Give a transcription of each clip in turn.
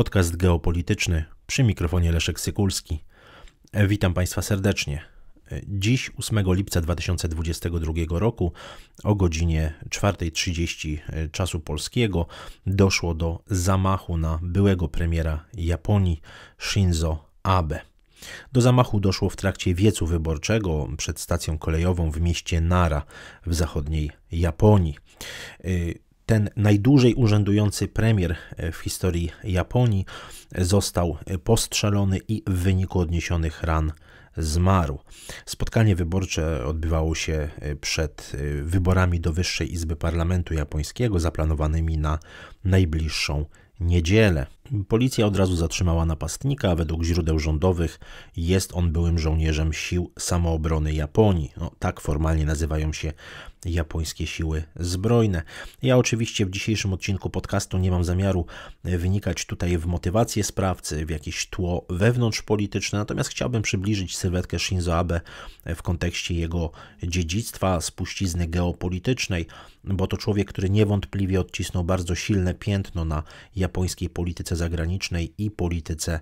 Podcast geopolityczny przy mikrofonie Leszek Sykulski. E, witam Państwa serdecznie. E, dziś, 8 lipca 2022 roku, o godzinie 4.30 e, czasu polskiego, doszło do zamachu na byłego premiera Japonii Shinzo Abe. Do zamachu doszło w trakcie wiecu wyborczego przed stacją kolejową w mieście Nara w zachodniej Japonii ten najdłużej urzędujący premier e, w historii Japonii został postrzelony i w wyniku odniesionych ran zmarł. Spotkanie wyborcze odbywało się e, przed e, wyborami do Wyższej Izby Parlamentu Japońskiego zaplanowanymi na najbliższą niedzielę. Policja od razu zatrzymała napastnika, a według źródeł rządowych jest on byłym żołnierzem sił samoobrony Japonii. No, tak formalnie nazywają się japońskie siły zbrojne. Ja oczywiście w dzisiejszym odcinku podcastu nie mam zamiaru wynikać tutaj w motywację sprawcy, w jakieś tło wewnątrzpolityczne, natomiast chciałbym przybliżyć sylwetkę Shinzo Abe w kontekście jego dziedzictwa, spuścizny geopolitycznej, bo to człowiek, który niewątpliwie odcisnął bardzo silne piętno na japońskiej polityce zagranicznej i polityce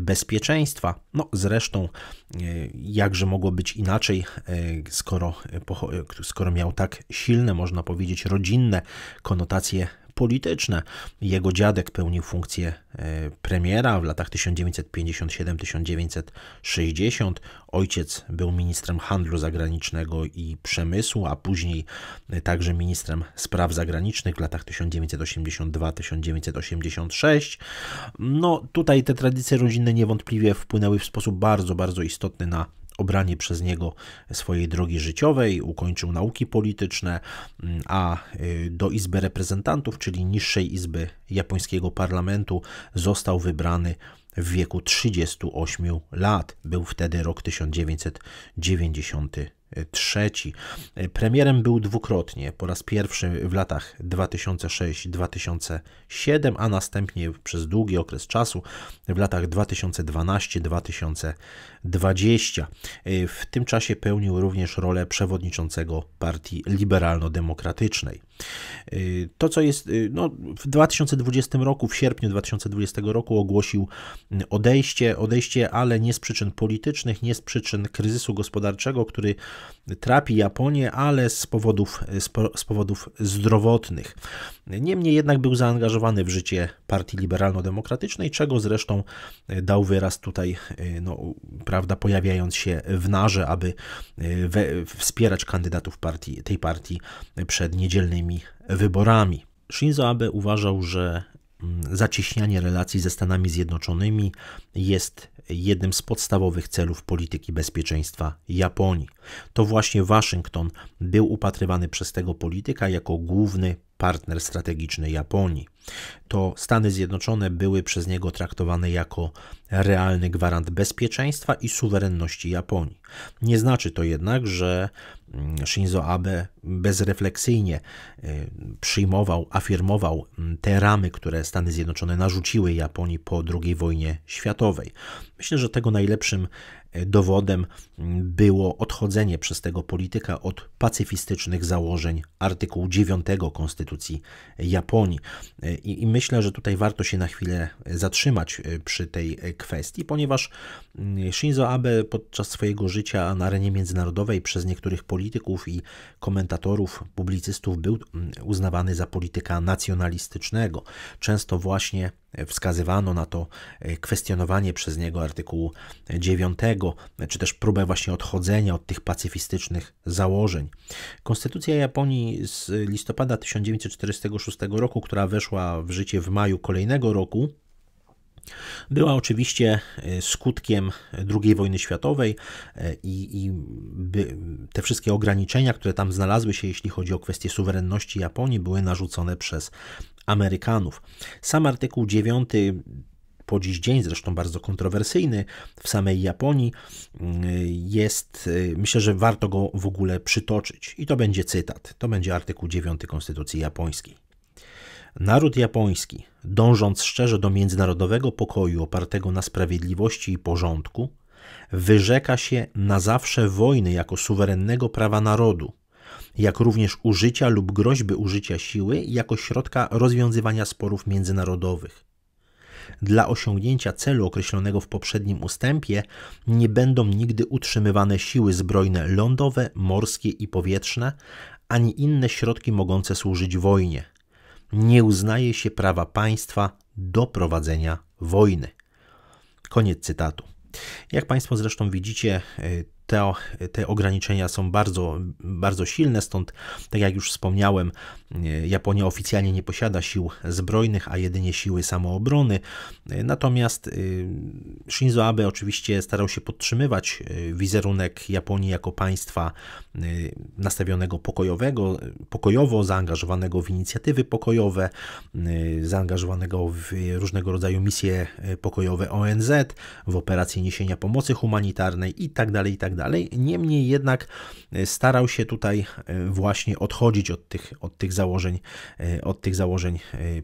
bezpieczeństwa. No zresztą, e, jakże mogło być inaczej, e, skoro, e, skoro miał tak silne, można powiedzieć, rodzinne konotacje polityczne. Jego dziadek pełnił funkcję e, premiera w latach 1957-1960. Ojciec był ministrem handlu zagranicznego i przemysłu, a później także ministrem spraw zagranicznych w latach 1982-1986. No tutaj te tradycje rodzinne niewątpliwie wpłynęły w sposób bardzo, bardzo istotny na obranie przez niego swojej drogi życiowej, ukończył nauki polityczne, mm, a y, do Izby Reprezentantów, czyli niższej izby japońskiego parlamentu, został wybrany w wieku 38 lat. Był wtedy rok 1990 trzeci. Premierem był dwukrotnie, po raz pierwszy w latach 2006-2007, a następnie przez długi okres czasu w latach 2012-2020. W tym czasie pełnił również rolę przewodniczącego Partii Liberalno-Demokratycznej. To, co jest, y, no, w 2020 roku, w sierpniu 2020 roku ogłosił mm, odejście, odejście, ale nie z przyczyn politycznych, nie z przyczyn kryzysu gospodarczego, który trapi Japonię, ale z powodów, y, z powodów zdrowotnych. Niemniej jednak był zaangażowany w życie partii liberalno-demokratycznej, czego zresztą y, dał wyraz tutaj, no, prawda, pojawiając się w narze, aby we, wspierać kandydatów partii, tej partii przed niedzielnymi kolejnymi wyborami. Shinzo Abe uważał, że mm, zacieśnianie relacji ze Stanami Zjednoczonymi jest jednym z podstawowych celów polityki bezpieczeństwa Japonii. To właśnie Waszyngton był upatrywany przez tego polityka jako główny partner strategiczny Japonii. To Stany Zjednoczone były przez niego traktowane jako realny gwarant bezpieczeństwa i suwerenności Japonii. Nie znaczy to jednak, że mm, Shinzo Abe bezrefleksyjnie y, przyjmował, afirmował mm, te ramy, które Stany Zjednoczone narzuciły Japonii po II wojnie światowej. Myślę, że tego najlepszym y, dowodem mm, było odchodzenie przez tego polityka od pacyfistycznych założeń artykułu 9 Konstytucji Japonii. I, y, I myślę, że tutaj warto się na chwilę zatrzymać przy tej kwestii, ponieważ mm, Shinzo Abe podczas swojego życia na arenie międzynarodowej przez niektórych polityków i komentatorów, publicystów był mm, uznawany za polityka nacjonalistycznego. Często właśnie wskazywano na to e, kwestionowanie przez niego artykułu 9, czy też próbę właśnie odchodzenia od tych pacyfistycznych założeń. Konstytucja Japonii z listopada 1946 roku, która weszła w życie w maju kolejnego roku, była oczywiście y, skutkiem II wojny światowej y, i, i by, te wszystkie ograniczenia, które tam znalazły się, jeśli chodzi o kwestie suwerenności Japonii, były narzucone przez Amerykanów. Sam artykuł 9 po dziś dzień, zresztą bardzo kontrowersyjny w samej Japonii, y, jest, myślę, że warto go w ogóle przytoczyć. I to będzie cytat, to będzie artykuł 9 Konstytucji Japońskiej. Naród japoński, dążąc szczerze do międzynarodowego pokoju opartego na sprawiedliwości i porządku, wyrzeka się na zawsze wojny jako suwerennego prawa narodu, jak również użycia lub groźby użycia siły jako środka rozwiązywania sporów międzynarodowych. Dla osiągnięcia celu określonego w poprzednim ustępie nie będą nigdy utrzymywane siły zbrojne lądowe, morskie i powietrzne, ani inne środki mogące służyć wojnie – nie uznaje się prawa państwa do prowadzenia wojny. Koniec cytatu. Jak Państwo zresztą widzicie, y, te, te ograniczenia są bardzo, bardzo silne, stąd, tak jak już wspomniałem, Japonia oficjalnie nie posiada sił zbrojnych, a jedynie siły samoobrony. Natomiast y, Shinzo Abe oczywiście starał się podtrzymywać y, wizerunek Japonii jako państwa y, nastawionego pokojowego, pokojowo, zaangażowanego w inicjatywy pokojowe, zaangażowanego w różnego rodzaju misje pokojowe ONZ, w operacje niesienia pomocy humanitarnej itd. Tak itd. Tak dalej. Niemniej jednak e, starał się tutaj e, właśnie odchodzić od tych, od tych założeń, e, od tych założeń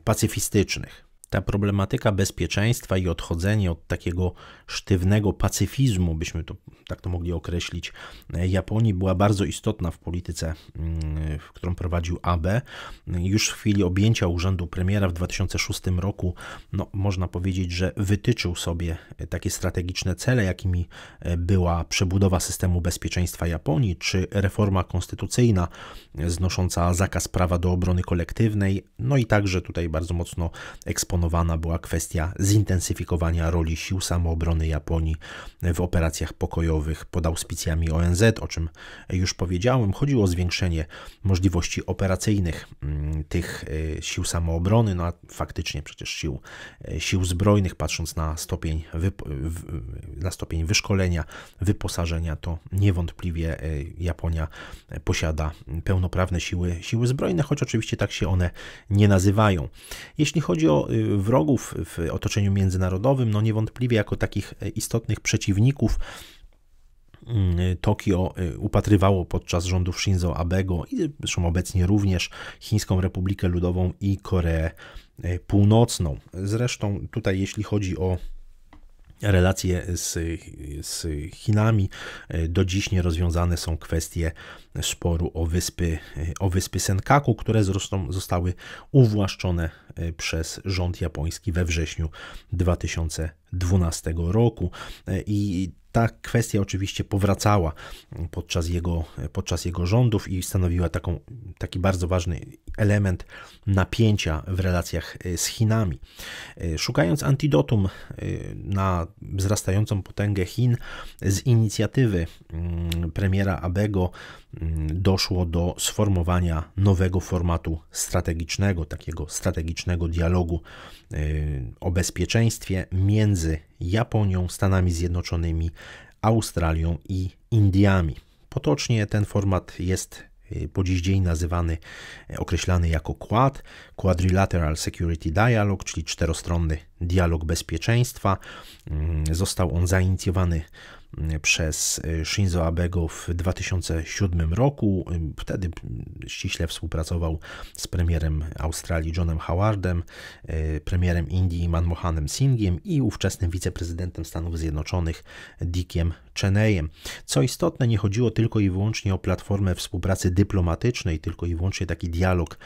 pacyfistycznych ta problematyka bezpieczeństwa i odchodzenie od takiego sztywnego pacyfizmu, byśmy to tak to mogli określić, e, Japonii była bardzo istotna w polityce, mm, w którą prowadził Abe. Już w chwili objęcia urzędu premiera w 2006 roku, no, można powiedzieć, że wytyczył sobie takie strategiczne cele, jakimi e, była przebudowa systemu bezpieczeństwa Japonii, czy reforma konstytucyjna e, znosząca zakaz prawa do obrony kolektywnej, no i także tutaj bardzo mocno eksponował była kwestia zintensyfikowania roli sił samoobrony Japonii w operacjach pokojowych pod auspicjami ONZ, o czym już powiedziałem. Chodziło o zwiększenie możliwości operacyjnych mm, tych y, sił samoobrony, no a faktycznie przecież sił, y, sił zbrojnych, patrząc na stopień, na stopień wyszkolenia, wyposażenia, to niewątpliwie y, Japonia posiada pełnoprawne siły, siły zbrojne, choć oczywiście tak się one nie nazywają. Jeśli chodzi o wrogów w otoczeniu międzynarodowym, no niewątpliwie jako takich istotnych przeciwników mm, Tokio e, upatrywało podczas rządów Shinzo Abego i zresztą obecnie również Chińską Republikę Ludową i Koreę e, Północną. Zresztą tutaj jeśli chodzi o relacje z, z Chinami. Do dziś nierozwiązane są kwestie sporu o wyspy, o wyspy Senkaku, które zresztą zostały uwłaszczone e, przez rząd japoński we wrześniu 2012 roku. E, I ta kwestia oczywiście powracała podczas jego, podczas jego rządów i stanowiła taką, taki bardzo ważny element napięcia w relacjach y, z Chinami. Y, szukając antidotum y, na wzrastającą potęgę Chin z inicjatywy mm, premiera Abego doszło do sformowania nowego formatu strategicznego, takiego strategicznego dialogu y, o bezpieczeństwie między Japonią, Stanami Zjednoczonymi, Australią i Indiami. Potocznie ten format jest y, po dziś dzień nazywany, y, określany jako QUAD, Quadrilateral Security Dialogue, czyli czterostronny dialog bezpieczeństwa. Mm, został on zainicjowany przez Shinzo Abego w 2007 roku. Wtedy ściśle współpracował z premierem Australii Johnem Howardem, e, premierem Indii Manmohanem Singhiem i ówczesnym wiceprezydentem Stanów Zjednoczonych Dickiem Cheneyem. Co istotne, nie chodziło tylko i wyłącznie o platformę współpracy dyplomatycznej, tylko i wyłącznie taki dialog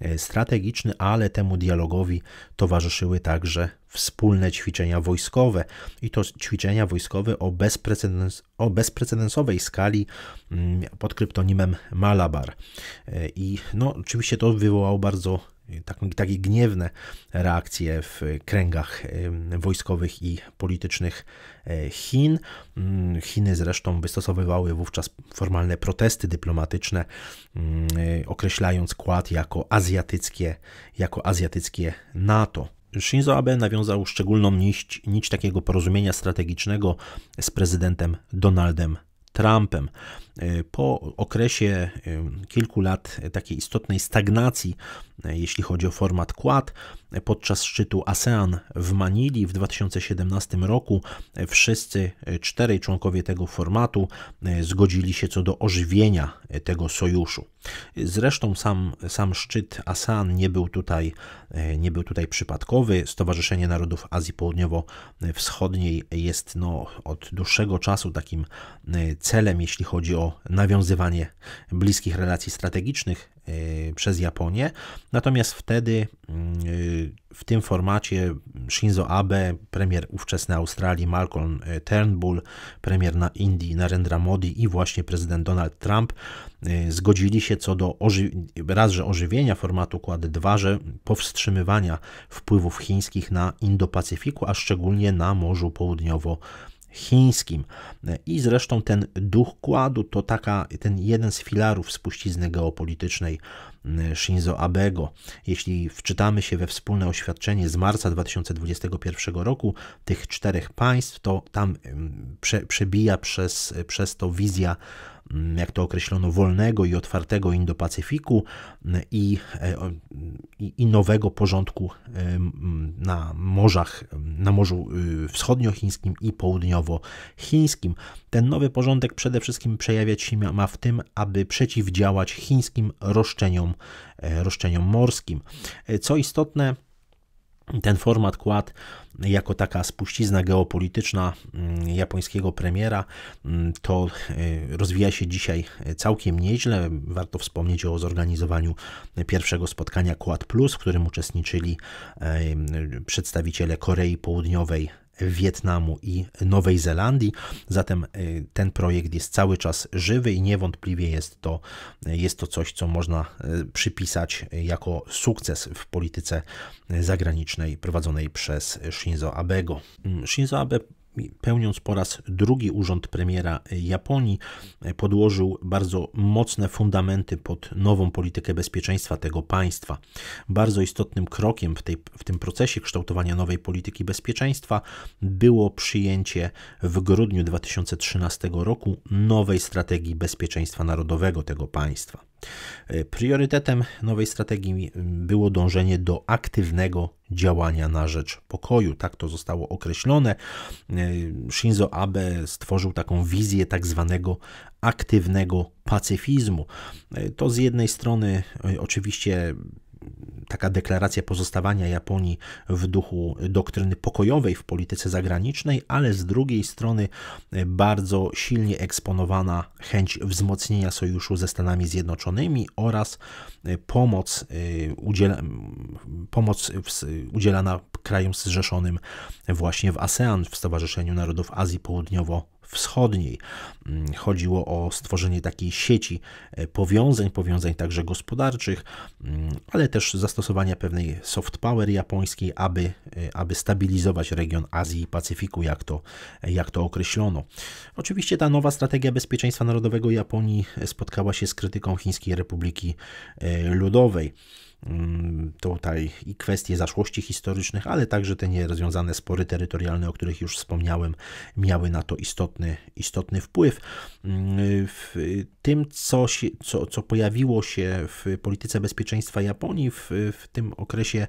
e, strategiczny, ale temu dialogowi towarzyszyły także wspólne ćwiczenia wojskowe i to ćwiczenia wojskowe o, bezprecedens, o bezprecedensowej skali mm, pod kryptonimem Malabar. E, I no, oczywiście to wywołało bardzo e, tak, takie gniewne reakcje w kręgach e, wojskowych i politycznych Chin. Mm, Chiny zresztą wystosowywały wówczas formalne protesty dyplomatyczne, mm, określając kład jako azjatyckie, jako azjatyckie NATO. Shinzo Abe nawiązał szczególną nić, nić takiego porozumienia strategicznego z prezydentem Donaldem Trumpem. E, po okresie e, kilku lat takiej istotnej stagnacji, e, jeśli chodzi o format Quad, podczas szczytu ASEAN w Manili w 2017 roku wszyscy czterej członkowie tego formatu zgodzili się co do ożywienia tego sojuszu. Zresztą sam, sam szczyt ASEAN nie był, tutaj, e, nie był tutaj przypadkowy. Stowarzyszenie Narodów Azji Południowo-Wschodniej jest no, od dłuższego czasu takim e, celem, jeśli chodzi o nawiązywanie bliskich relacji strategicznych Y, przez Japonię. Natomiast wtedy y, w tym formacie Shinzo Abe, premier ówczesnej Australii Malcolm y, Turnbull, premier na Indii Narendra Modi i właśnie prezydent Donald Trump zgodzili się co do raz, że ożywienia formatu Quad, dwa, że powstrzymywania wpływów chińskich na Indo-Pacyfiku, a szczególnie na Morzu południowo pacyfiku chińskim. I zresztą ten duch kładu to taka, ten jeden z filarów spuścizny geopolitycznej mm, Shinzo Abego. Jeśli wczytamy się we wspólne oświadczenie z marca 2021 roku tych czterech państw, to tam mm, prze, przebija przez, przez to wizja Mm, jak to określono, wolnego i otwartego Indo-Pacyfiku mm, i, e, i, i nowego porządku mm, na morzach, na Morzu y, Wschodniochińskim i Południowochińskim. Ten nowy porządek przede wszystkim przejawiać się ma w tym, aby przeciwdziałać chińskim roszczeniom, e, roszczeniom morskim. E, co istotne, ten format Kład jako taka spuścizna geopolityczna mm, japońskiego premiera, mm, to e, rozwija się dzisiaj całkiem nieźle. Warto wspomnieć o zorganizowaniu pierwszego spotkania Quad Plus, w którym uczestniczyli e, przedstawiciele Korei Południowej, Wietnamu i Nowej Zelandii. Zatem y, ten projekt jest cały czas żywy i niewątpliwie jest to, y, jest to coś, co można y, przypisać jako sukces w polityce zagranicznej prowadzonej przez Shinzo Abego. Mm, Shinzo Abe pełniąc po raz drugi urząd premiera Japonii, e, podłożył bardzo mocne fundamenty pod nową politykę bezpieczeństwa tego państwa. Bardzo istotnym krokiem w, tej, w tym procesie kształtowania nowej polityki bezpieczeństwa było przyjęcie w grudniu 2013 roku nowej strategii bezpieczeństwa narodowego tego państwa. E, priorytetem nowej strategii mm, było dążenie do aktywnego działania na rzecz pokoju. Tak to zostało określone. E, Shinzo Abe stworzył taką wizję tak zwanego aktywnego pacyfizmu. E, to z jednej strony oczywiście taka deklaracja pozostawania Japonii w duchu doktryny pokojowej w polityce zagranicznej, ale z drugiej strony e, bardzo silnie eksponowana chęć wzmocnienia sojuszu ze Stanami Zjednoczonymi oraz e, pomoc, e, udziela, pomoc udzielana krajom zrzeszonym właśnie w ASEAN, w Stowarzyszeniu Narodów Azji Południowo Wschodniej. Mm, chodziło o stworzenie takiej sieci e, powiązań, powiązań także gospodarczych, mm, ale też zastosowania pewnej soft power japońskiej, aby, e, aby stabilizować region Azji i Pacyfiku, jak to, e, jak to określono. Oczywiście ta nowa strategia bezpieczeństwa narodowego Japonii spotkała się z krytyką Chińskiej Republiki Ludowej. Mm, tutaj i kwestie zaszłości historycznych, ale także te nierozwiązane spory terytorialne, o których już wspomniałem, miały na to istotny, istotny wpływ. Mm, w tym, co, się, co, co pojawiło się w polityce bezpieczeństwa Japonii w, w tym okresie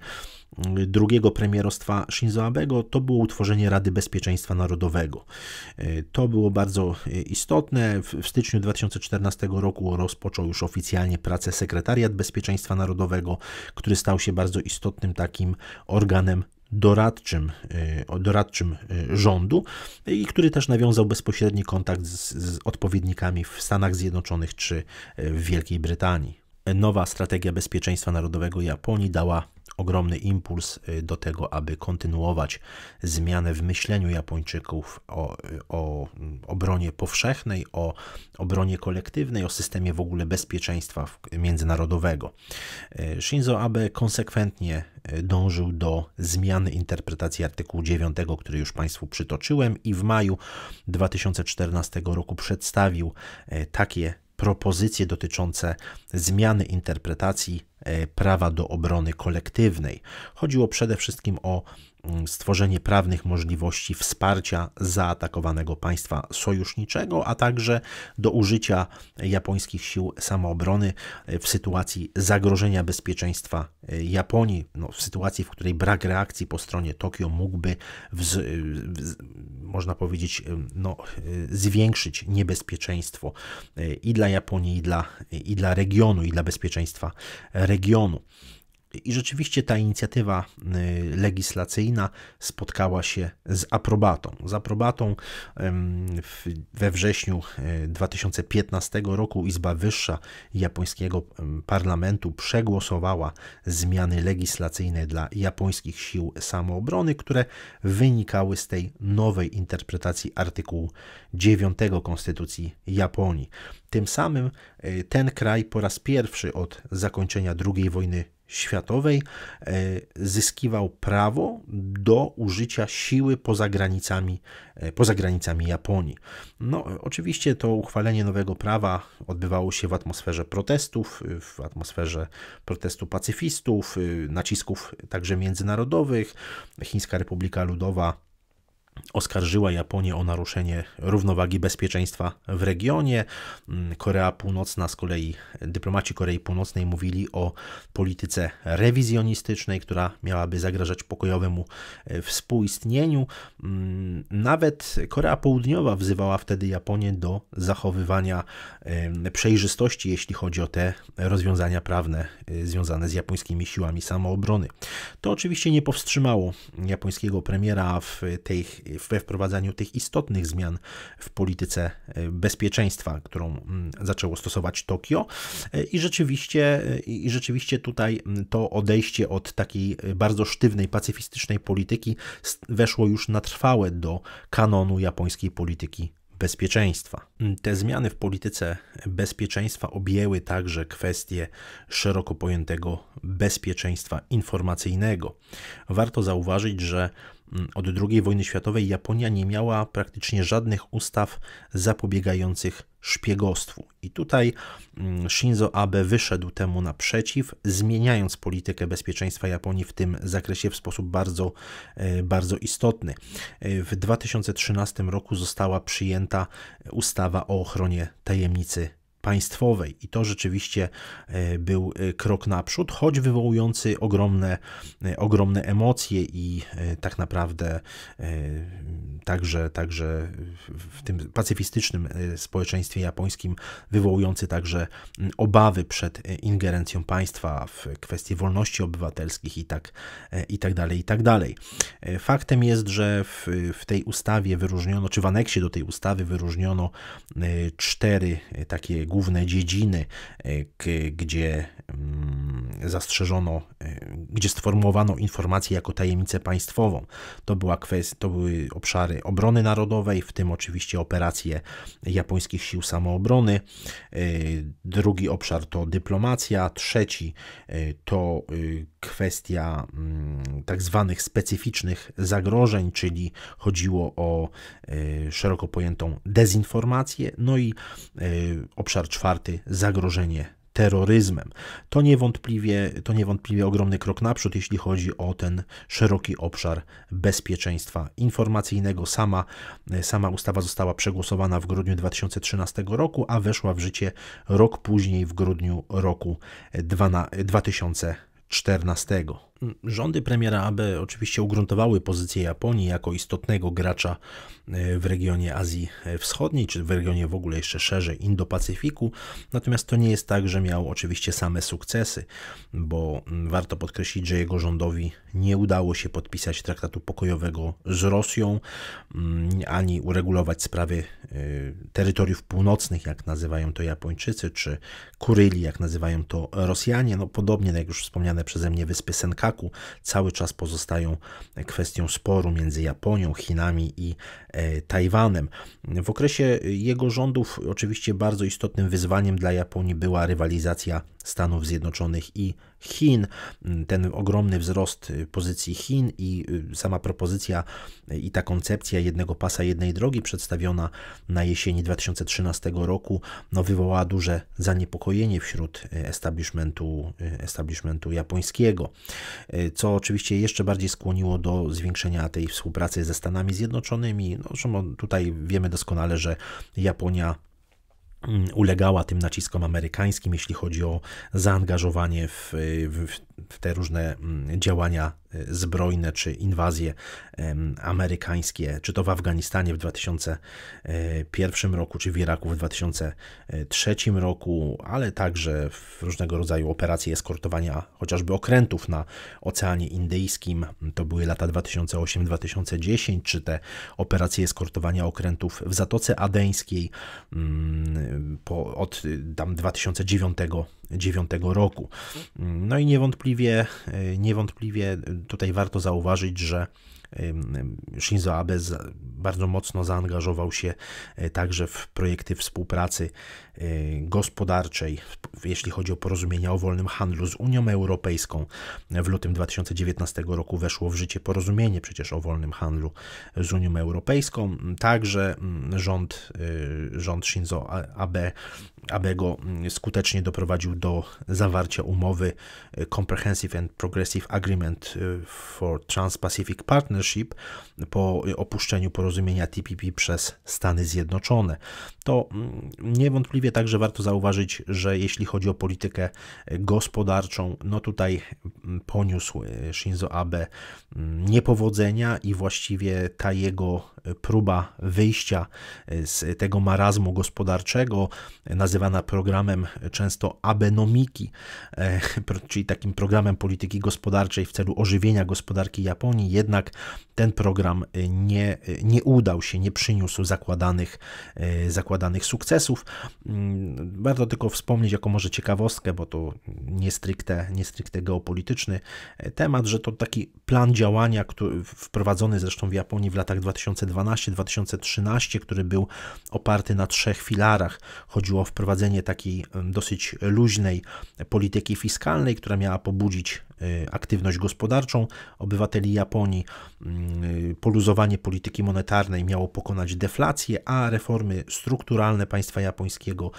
drugiego premierostwa Shinzo Abego to było utworzenie Rady Bezpieczeństwa Narodowego. E, to było bardzo e, istotne. W styczniu 2014 roku rozpoczął już oficjalnie pracę Sekretariat Bezpieczeństwa Narodowego, który stał się bardzo istotnym takim organem doradczym, e, doradczym rządu i który też nawiązał bezpośredni kontakt z, z odpowiednikami w Stanach Zjednoczonych czy w Wielkiej Brytanii nowa strategia bezpieczeństwa narodowego Japonii dała ogromny impuls y, do tego, aby kontynuować zmianę w myśleniu Japończyków o, o mm, obronie powszechnej, o obronie kolektywnej, o systemie w ogóle bezpieczeństwa międzynarodowego. Y, Shinzo Abe konsekwentnie y, dążył do zmiany interpretacji artykułu 9, który już Państwu przytoczyłem, i w maju 2014 roku przedstawił takie propozycje dotyczące zmiany interpretacji e, prawa do obrony kolektywnej. Chodziło przede wszystkim o mm, stworzenie prawnych możliwości wsparcia zaatakowanego państwa sojuszniczego, a także do użycia japońskich sił samoobrony e, w sytuacji zagrożenia bezpieczeństwa e, Japonii, no, w sytuacji, w której brak reakcji po stronie Tokio mógłby można powiedzieć, y, no, y, zwiększyć niebezpieczeństwo y, i dla Japonii, i dla, i dla regionu, i dla bezpieczeństwa regionu. I rzeczywiście ta inicjatywa y, legislacyjna spotkała się z aprobatą. Z aprobatą we wrześniu 2015 y, roku Izba Wyższa japońskiego parlamentu przegłosowała zmiany legislacyjne dla japońskich sił samoobrony, które wynikały z tej nowej interpretacji artykułu 9 Konstytucji Japonii. Tym samym E, ten kraj po raz pierwszy od zakończenia II wojny światowej e, zyskiwał prawo do użycia siły poza granicami, e, poza granicami Japonii. No, oczywiście to uchwalenie nowego prawa odbywało się w atmosferze protestów, w atmosferze protestu pacyfistów, nacisków także międzynarodowych. Chińska Republika Ludowa oskarżyła Japonię o naruszenie równowagi bezpieczeństwa w regionie. Mm, Korea Północna z kolei, dyplomaci Korei Północnej mówili o polityce rewizjonistycznej, która miałaby zagrażać pokojowemu e, współistnieniu. Mm, nawet Korea Południowa wzywała wtedy Japonię do zachowywania e, przejrzystości, jeśli chodzi o te rozwiązania prawne e, związane z japońskimi siłami samoobrony. To oczywiście nie powstrzymało japońskiego premiera w tej we wprowadzaniu tych istotnych zmian w polityce e, bezpieczeństwa, którą mm, zaczęło stosować Tokio. E, I rzeczywiście, e, i rzeczywiście tutaj mm, to odejście od takiej bardzo sztywnej, pacyfistycznej polityki weszło już na trwałe do kanonu japońskiej polityki bezpieczeństwa. Mm, te zmiany w polityce bezpieczeństwa objęły także kwestie szeroko pojętego bezpieczeństwa informacyjnego. Warto zauważyć, że Mm, od II wojny światowej Japonia nie miała praktycznie żadnych ustaw zapobiegających szpiegostwu. I tutaj mm, Shinzo Abe wyszedł temu naprzeciw, zmieniając politykę bezpieczeństwa Japonii w tym zakresie w sposób bardzo, e, bardzo istotny. E, w 2013 roku została przyjęta ustawa o ochronie tajemnicy państwowej i to rzeczywiście e, był e, krok naprzód, choć wywołujący ogromne, e, ogromne emocje i tak naprawdę także, także w tym pacyfistycznym społeczeństwie japońskim wywołujący także obawy przed ingerencją państwa w kwestie wolności obywatelskich i tak, i tak dalej, i tak dalej. Faktem jest, że w, w tej ustawie wyróżniono, czy w aneksie do tej ustawy wyróżniono cztery takie główne główne dziedziny, e, gdzie mm, zastrzeżono, e, gdzie sformułowano informację jako tajemnicę państwową. To, była kwestia, to były obszary obrony narodowej, w tym oczywiście operacje japońskich sił samoobrony. E, drugi obszar to dyplomacja, trzeci to kwestia mm, tak zwanych specyficznych zagrożeń, czyli chodziło o szeroko pojętą dezinformację, no i obszar czwarty zagrożenie terroryzmem. To niewątpliwie, to niewątpliwie ogromny krok naprzód, jeśli chodzi o ten szeroki obszar bezpieczeństwa informacyjnego. Sama, sama ustawa została przegłosowana w grudniu 2013 roku, a weszła w życie rok później, w grudniu roku 2014. Rządy premiera Abe oczywiście ugruntowały pozycję Japonii jako istotnego gracza e, w regionie Azji Wschodniej, czy w regionie w ogóle jeszcze szerzej Indo-Pacyfiku. Natomiast to nie jest tak, że miał oczywiście same sukcesy, bo mm, warto podkreślić, że jego rządowi nie udało się podpisać traktatu pokojowego z Rosją, mm, ani uregulować sprawy e, terytoriów północnych, jak nazywają to Japończycy, czy Kuryli, jak nazywają to Rosjanie. No podobnie jak już wspomniane przeze mnie wyspy Senkaku, cały czas pozostają kwestią sporu między Japonią, Chinami i e, Tajwanem. W okresie jego rządów oczywiście bardzo istotnym wyzwaniem dla Japonii była rywalizacja Stanów Zjednoczonych i Chin. Ten ogromny wzrost e, pozycji Chin i e, sama propozycja i ta koncepcja jednego pasa, jednej drogi przedstawiona na jesieni 2013 roku no, wywołała duże zaniepokojenie wśród establishmentu, establishmentu japońskiego. Y, co oczywiście jeszcze bardziej skłoniło do zwiększenia tej współpracy ze Stanami Zjednoczonymi. No, tutaj wiemy doskonale, że Japonia mm, ulegała tym naciskom amerykańskim, jeśli chodzi o zaangażowanie w, y, w, w te różne mm, działania y, zbrojne czy inwazje amerykańskie, czy to w Afganistanie w 2001 e, roku, czy w Iraku w 2003 roku, ale także w różnego rodzaju operacje eskortowania chociażby okrętów na Oceanie Indyjskim. To były lata 2008-2010, czy te operacje eskortowania okrętów w Zatoce Adeńskiej mm, po, od tam 2009 roku. Mm, no i niewątpliwie niewątpliwie, e, niewątpliwie tutaj warto zauważyć, że Shinzo Abe bardzo mocno zaangażował się e, także w projekty współpracy e, gospodarczej, jeśli chodzi o porozumienia o wolnym handlu z Unią Europejską. W lutym 2019 roku weszło w życie porozumienie przecież o wolnym handlu z Unią Europejską. Także mm, rząd, e, rząd Shinzo Abe, Abego mm, skutecznie doprowadził do zawarcia umowy Comprehensive and Progressive Agreement for Trans-Pacific Partnership Partnership po opuszczeniu porozumienia TPP przez Stany Zjednoczone. To mm, niewątpliwie także warto zauważyć, że jeśli chodzi o politykę gospodarczą, no tutaj mm, poniósł e, Shinzo Abe mm, niepowodzenia i właściwie ta jego próba wyjścia e, z tego marazmu gospodarczego, nazywana programem często abenomiki, e, czyli takim programem polityki gospodarczej w celu ożywienia gospodarki Japonii, jednak ten program y, nie, y, nie udał się, nie przyniósł zakładanych, y, zakładanych sukcesów. Mm, warto tylko wspomnieć jako może ciekawostkę, bo to nie stricte, nie stricte geopolityczny temat, że to taki plan działania, który wprowadzony zresztą w Japonii w latach 2012-2013, który był oparty na trzech filarach. Chodziło o wprowadzenie takiej dosyć luźnej polityki fiskalnej, która miała pobudzić Y, aktywność gospodarczą obywateli Japonii. Mm, y, poluzowanie polityki monetarnej miało pokonać deflację, a reformy strukturalne państwa japońskiego,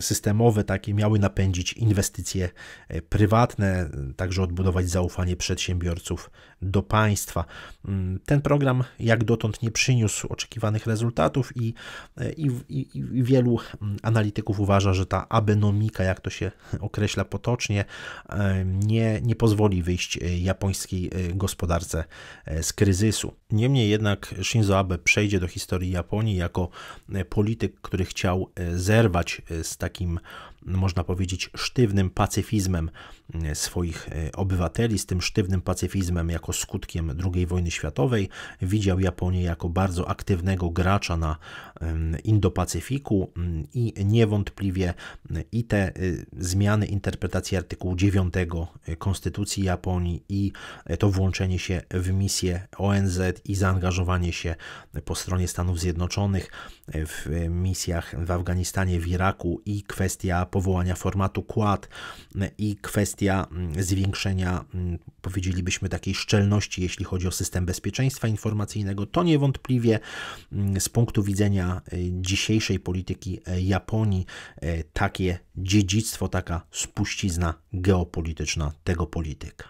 systemowe takie, miały napędzić inwestycje e, prywatne, także odbudować zaufanie przedsiębiorców do państwa. Mm, ten program jak dotąd nie przyniósł oczekiwanych rezultatów i, e, i, i, i wielu mm, analityków uważa, że ta abenomika, jak to się określa potocznie, e, nie nie, pozwoli wyjść e, japońskiej e, gospodarce e, z kryzysu. Niemniej jednak Shinzo Abe przejdzie do historii Japonii jako polityk, który chciał zerwać z takim można powiedzieć, sztywnym pacyfizmem e, swoich e, obywateli, z tym sztywnym pacyfizmem jako skutkiem II wojny światowej. Widział Japonię jako bardzo aktywnego gracza na Indo-Pacyfiku mm, i niewątpliwie mm, i te y, zmiany interpretacji artykułu 9 e, Konstytucji Japonii i to włączenie się w misję ONZ i zaangażowanie się po stronie Stanów Zjednoczonych w misjach w Afganistanie, w Iraku i kwestia powołania formatu kład i kwestia mm, zwiększenia, mm, powiedzielibyśmy, takiej szczelności, jeśli chodzi o system bezpieczeństwa informacyjnego, to niewątpliwie mm, z punktu widzenia e, dzisiejszej polityki e, Japonii e, takie dziedzictwo, taka spuścizna geopolityczna tego polityka.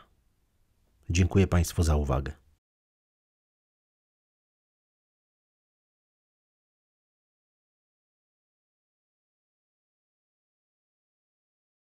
Dziękuję Państwu za uwagę.